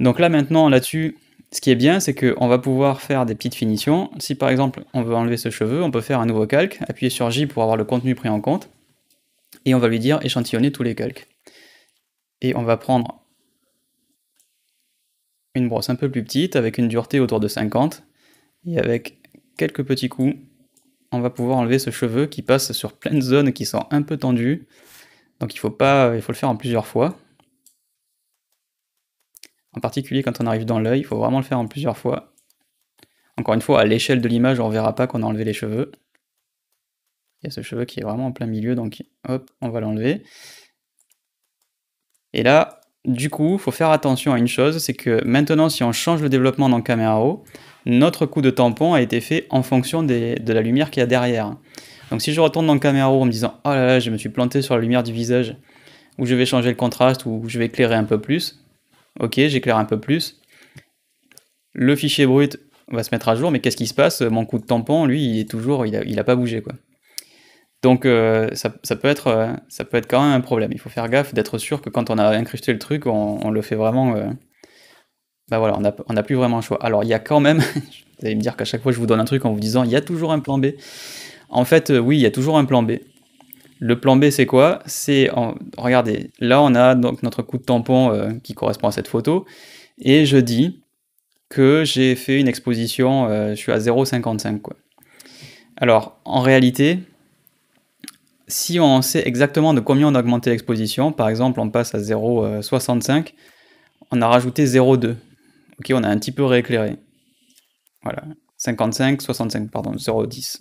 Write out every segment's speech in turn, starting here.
Donc là maintenant là-dessus, ce qui est bien, c'est qu'on va pouvoir faire des petites finitions. Si par exemple on veut enlever ce cheveu, on peut faire un nouveau calque, appuyer sur J pour avoir le contenu pris en compte, et on va lui dire échantillonner tous les calques. Et on va prendre une brosse un peu plus petite, avec une dureté autour de 50, et avec quelques petits coups, on va pouvoir enlever ce cheveu qui passe sur plein de zones qui sont un peu tendues. Donc il faut, pas, il faut le faire en plusieurs fois. En particulier quand on arrive dans l'œil, il faut vraiment le faire en plusieurs fois. Encore une fois, à l'échelle de l'image, on ne verra pas qu'on a enlevé les cheveux. Il y a ce cheveu qui est vraiment en plein milieu, donc hop, on va l'enlever. Et là, du coup, il faut faire attention à une chose, c'est que maintenant, si on change le développement dans caméra Raw, notre coup de tampon a été fait en fonction de la lumière qu'il y a derrière. Donc si je retourne dans Camera Raw en me disant « Oh là là, je me suis planté sur la lumière du visage », ou je vais changer le contraste, ou je vais éclairer un peu plus, Ok, j'éclaire un peu plus. Le fichier brut va se mettre à jour, mais qu'est-ce qui se passe Mon coup de tampon, lui, il est toujours, il a, a pas bougé quoi. Donc euh, ça, peut être, euh, ça peut être quand même un problème. Il faut faire gaffe d'être sûr que quand on a incrusté le truc, on, le fait vraiment. Euh, bah voilà, on n'a plus vraiment le choix. Alors il y a quand même, vous allez me dire qu'à chaque fois je vous donne un truc en vous disant il y a toujours un plan B. En fait, oui, il y a toujours un plan B. Le plan B, c'est quoi C'est, en... regardez, là on a donc notre coup de tampon euh, qui correspond à cette photo, et je dis que j'ai fait une exposition, euh, je suis à 0,55. Alors, en réalité, si on sait exactement de combien on a augmenté l'exposition, par exemple on passe à 0,65, on a rajouté 0,2. Ok, on a un petit peu rééclairé. Voilà, 55, 65, pardon, 0,10.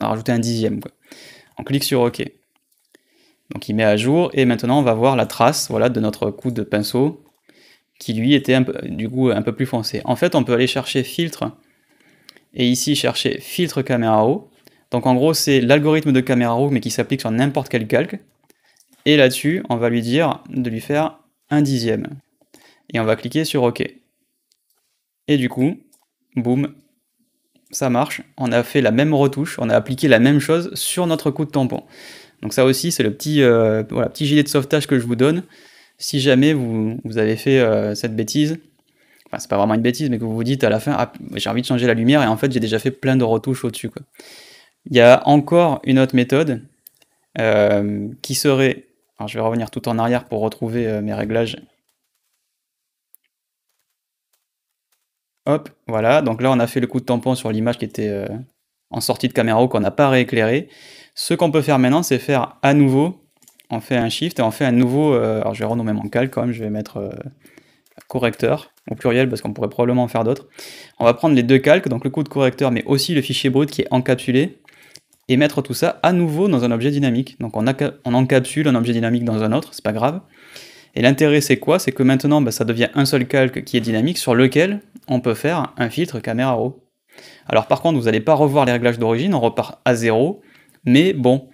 On a rajouté un dixième. Quoi. On clique sur OK. Donc il met à jour et maintenant on va voir la trace voilà, de notre coup de pinceau qui lui était un peu, du coup un peu plus foncé. En fait, on peut aller chercher filtre et ici chercher filtre caméra haut Donc en gros, c'est l'algorithme de caméra raw mais qui s'applique sur n'importe quel calque. Et là-dessus, on va lui dire de lui faire un dixième. Et on va cliquer sur OK. Et du coup, boum, ça marche, on a fait la même retouche, on a appliqué la même chose sur notre coup de tampon. Donc ça aussi, c'est le petit, euh, petit gilet de sauvetage que je vous donne. Si jamais vous, avez fait euh, cette bêtise, enfin c'est pas vraiment une bêtise, mais que vous vous dites à la fin, ah, j'ai envie de changer la lumière, et en fait j'ai déjà fait plein de retouches au-dessus. Il y a encore une autre méthode euh, qui serait, je vais revenir tout en arrière pour retrouver mes réglages Hop, voilà. Donc là, on a fait le coup de tampon sur l'image qui était euh, en sortie de caméra ou qu'on n'a pas rééclairé. Ce qu'on peut faire maintenant, c'est faire à nouveau, on fait un shift et on fait un nouveau, euh, alors je vais renommer mon calque quand même, je vais mettre euh, correcteur au pluriel parce qu'on pourrait probablement en faire d'autres. On va prendre les deux calques, donc le coup de correcteur, mais aussi le fichier brut qui est encapsulé et mettre tout ça à nouveau dans un objet dynamique. Donc on, encapsule un objet dynamique dans un autre, c'est pas grave. Et l'intérêt c'est quoi C'est que maintenant bah, ça devient un seul calque qui est dynamique sur lequel on peut faire un filtre caméra haut. Alors par contre, vous n'allez pas revoir les réglages d'origine, on repart à zéro, mais bon,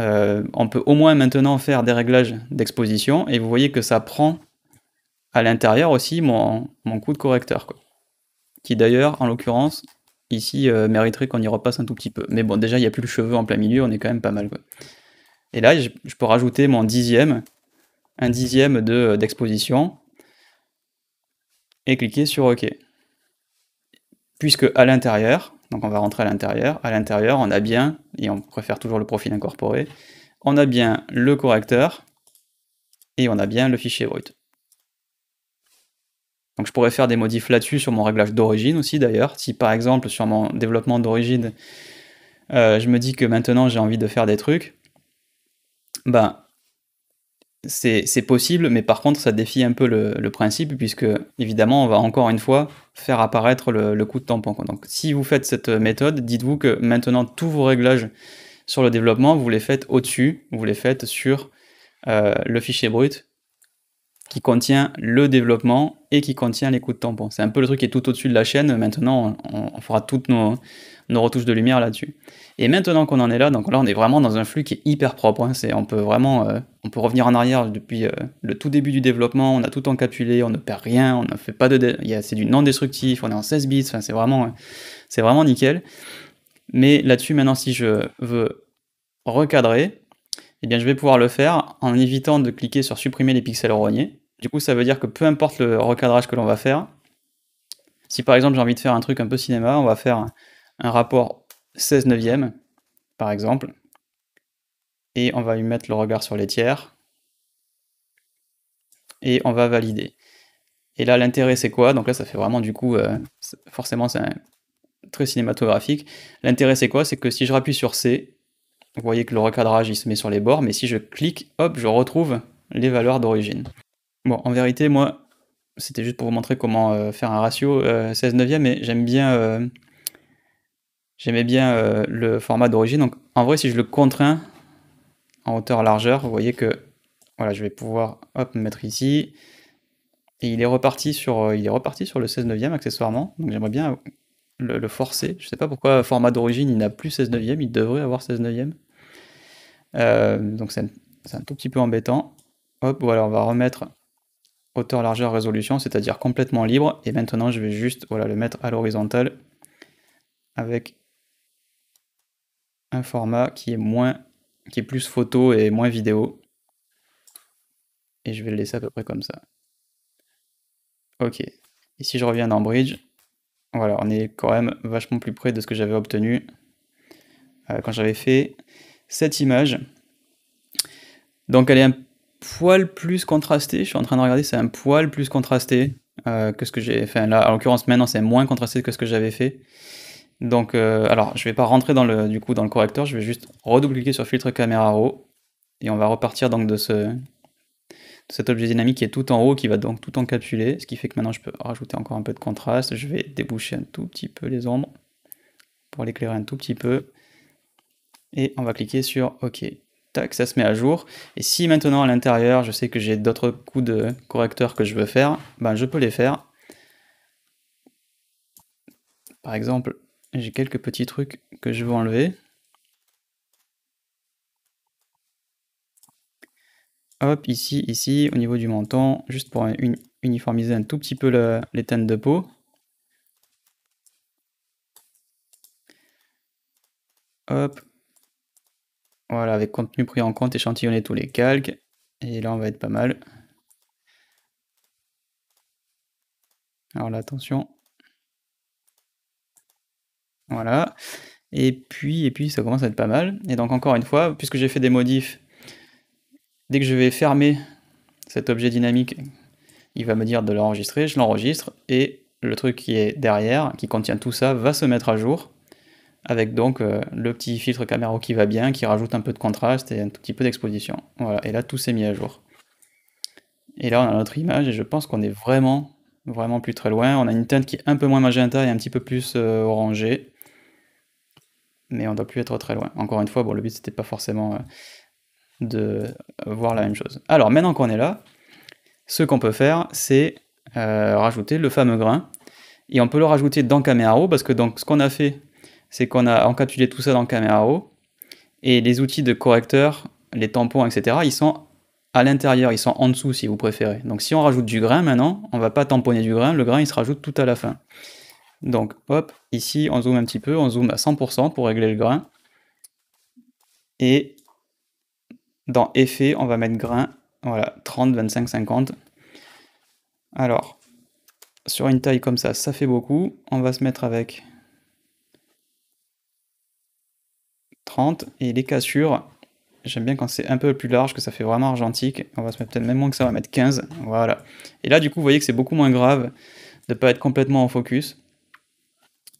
euh, on peut au moins maintenant faire des réglages d'exposition, et vous voyez que ça prend à l'intérieur aussi mon, coup de correcteur, qui d'ailleurs, en l'occurrence, ici euh, mériterait qu'on y repasse un tout petit peu. Mais bon, déjà, il n'y a plus le cheveu en plein milieu, on est quand même pas mal. Quoi. Et là, je, peux rajouter mon dixième, un dixième d'exposition, et cliquer sur OK puisque à l'intérieur, donc on va rentrer à l'intérieur, à l'intérieur on a bien, et on préfère toujours le profil incorporé, on a bien le correcteur et on a bien le fichier brut. Donc je pourrais faire des modifs là-dessus sur mon réglage d'origine aussi d'ailleurs. Si par exemple sur mon développement d'origine, euh, je me dis que maintenant j'ai envie de faire des trucs, ben c'est possible, mais par contre, ça défie un peu le, principe, puisque évidemment, on va encore une fois faire apparaître le, coup de tampon. Donc, si vous faites cette méthode, dites-vous que maintenant, tous vos réglages sur le développement, vous les faites au-dessus, vous les faites sur euh, le fichier brut qui contient le développement et qui contient les coups de tampon. C'est un peu le truc qui est tout au-dessus de la chaîne. Maintenant, on fera toutes nos, nos retouches de lumière là-dessus. Et maintenant qu'on en est là, donc là on est vraiment dans un flux qui est hyper propre. Hein. on peut vraiment, euh, on peut revenir en arrière depuis euh, le tout début du développement. On a tout encapsulé, on ne perd rien, on ne fait pas de, c'est du non destructif. On est en 16 bits, c'est vraiment, euh, c'est vraiment nickel. Mais là-dessus maintenant, si je veux recadrer, eh bien je vais pouvoir le faire en évitant de cliquer sur supprimer les pixels rognés. Du coup, ça veut dire que peu importe le recadrage que l'on va faire, si par exemple j'ai envie de faire un truc un peu cinéma, on va faire un rapport 16 neuvième, par exemple, et on va lui mettre le regard sur les tiers, et on va valider. Et là, l'intérêt, c'est quoi Donc là, ça fait vraiment du coup, euh, forcément, c'est très cinématographique. L'intérêt, c'est quoi C'est que si je rappuie sur C, vous voyez que le recadrage, il se met sur les bords, mais si je clique, hop, je retrouve les valeurs d'origine. Bon, en vérité, moi, c'était juste pour vous montrer comment euh, faire un ratio 16 16 e mais j'aime bien euh, J'aimais bien euh, le format d'origine. Donc en vrai, si je le contrains en hauteur-largeur, vous voyez que voilà, je vais pouvoir me mettre ici. Et il est reparti sur, euh, il est reparti sur le 16 neuvième accessoirement. Donc j'aimerais bien euh, le, forcer. Je ne sais pas pourquoi format d'origine, il n'a plus 16 neuvième. Il devrait avoir 16 neuvième. donc c'est un, tout petit peu embêtant. Hop, voilà, on va remettre hauteur, largeur, résolution, c'est-à-dire complètement libre. Et maintenant, je vais juste voilà, le mettre à l'horizontale avec format qui est moins, qui est plus photo et moins vidéo. Et je vais le laisser à peu près comme ça. Ok. Et si je reviens dans Bridge, voilà, on est quand même vachement plus près de ce que j'avais obtenu euh, quand j'avais fait cette image. Donc elle est un poil plus contrastée. Je suis en train de regarder, c'est un poil plus contrasté euh, que ce que j'ai fait. Là, en l'occurrence, maintenant, c'est moins contrasté que ce que j'avais fait. Donc, euh, alors, je vais pas rentrer dans le, du coup, dans le correcteur, je vais juste redoubler sur filtre caméra RAW, et on va repartir donc de, ce, cet objet dynamique qui est tout en haut, qui va donc tout encapsuler, ce qui fait que maintenant je peux rajouter encore un peu de contraste, je vais déboucher un tout petit peu les ombres, pour l'éclairer un tout petit peu, et on va cliquer sur OK. Tac, ça se met à jour. Et si maintenant à l'intérieur, je sais que j'ai d'autres coups de correcteur que je veux faire, ben je peux les faire. Par exemple, j'ai quelques petits trucs que je veux enlever. Hop, ici, ici, au niveau du menton, juste pour uniformiser un tout petit peu les teintes de peau. Hop. Voilà, avec contenu pris en compte, échantillonner tous les calques. Et là, on va être pas mal. Alors là, attention, voilà. Et puis, et puis ça commence à être pas mal. Et donc encore une fois, puisque j'ai fait des modifs, dès que je vais fermer cet objet dynamique, il va me dire de l'enregistrer, je l'enregistre, et le truc qui est derrière, qui contient tout ça, va se mettre à jour, avec donc euh, le petit filtre caméra qui va bien, qui rajoute un peu de contraste et un petit peu d'exposition. Voilà, et là tout s'est mis à jour. Et là on a notre image, et je pense qu'on est vraiment, vraiment plus très loin. On a une teinte qui est un peu moins magenta et un petit peu plus euh, orangée mais on doit plus être très loin. Encore une fois, bon, le but c'était pas forcément euh, de voir la même chose. Alors maintenant qu'on est là, ce qu'on peut faire, c'est euh, rajouter le fameux grain. Et on peut le rajouter dans O, parce que donc ce qu'on a fait, c'est qu'on a encapsulé tout ça dans O. Et les outils de correcteur, les tampons, etc., ils sont à l'intérieur, ils sont en dessous si vous préférez. Donc si on rajoute du grain maintenant, on ne va pas tamponner du grain, le grain il se rajoute tout à la fin. Donc hop, ici on zoome un petit peu, on zoome à 100% pour régler le grain. Et dans effet, on va mettre grain, voilà, 30, 25, 50. Alors, sur une taille comme ça, ça fait beaucoup. On va se mettre avec 30 et les cassures. J'aime bien quand c'est un peu plus large, que ça fait vraiment argentique. On va se mettre peut-être même moins que ça, on va mettre 15. Voilà. Et là, du coup, vous voyez que c'est beaucoup moins grave de ne pas être complètement en focus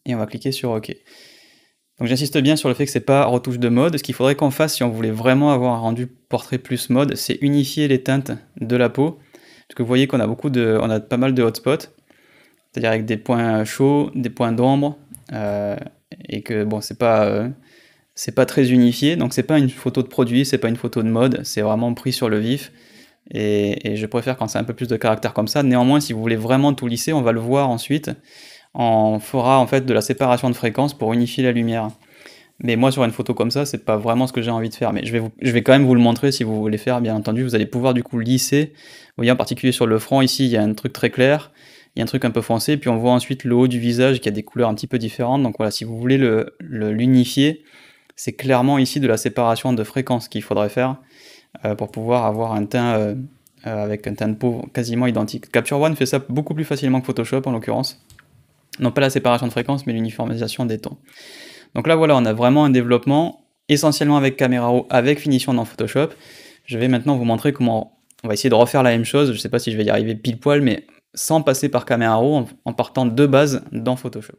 et on va cliquer sur OK. Donc j'insiste bien sur le fait que c'est pas retouche de mode. Ce qu'il faudrait qu'on fasse si on voulait vraiment avoir un rendu portrait plus mode, c'est unifier les teintes de la peau. Parce que vous voyez qu'on a beaucoup de, on a pas mal de hotspots, c'est-à-dire avec des points chauds, des points d'ombre, euh, et que bon c'est pas, euh, c'est pas très unifié. Donc c'est pas une photo de produit, c'est pas une photo de mode, c'est vraiment pris sur le vif. Et, et je préfère quand c'est un peu plus de caractère comme ça. Néanmoins, si vous voulez vraiment tout lisser, on va le voir ensuite on fera en fait de la séparation de fréquences pour unifier la lumière. Mais moi, sur une photo comme ça, c'est pas vraiment ce que j'ai envie de faire. Mais je vais, je vais quand même vous le montrer si vous voulez faire, bien entendu. Vous allez pouvoir du coup lisser. Vous voyez, en particulier sur le front, ici, il y a un truc très clair. Il y a un truc un peu foncé. puis on voit ensuite le haut du visage qui a des couleurs un petit peu différentes. Donc voilà, si vous voulez l'unifier, le, l'unifier c'est clairement ici de la séparation de fréquences qu'il faudrait faire euh, pour pouvoir avoir un teint euh, euh, avec un teint de peau quasiment identique. Capture One fait ça beaucoup plus facilement que Photoshop en l'occurrence non pas la séparation de fréquences, mais l'uniformisation des tons. Donc là, voilà, on a vraiment un développement essentiellement avec Camera Raw, avec finition dans Photoshop. Je vais maintenant vous montrer comment on va essayer de refaire la même chose. Je ne sais pas si je vais y arriver pile poil, mais sans passer par Camera Raw, en partant de base dans Photoshop.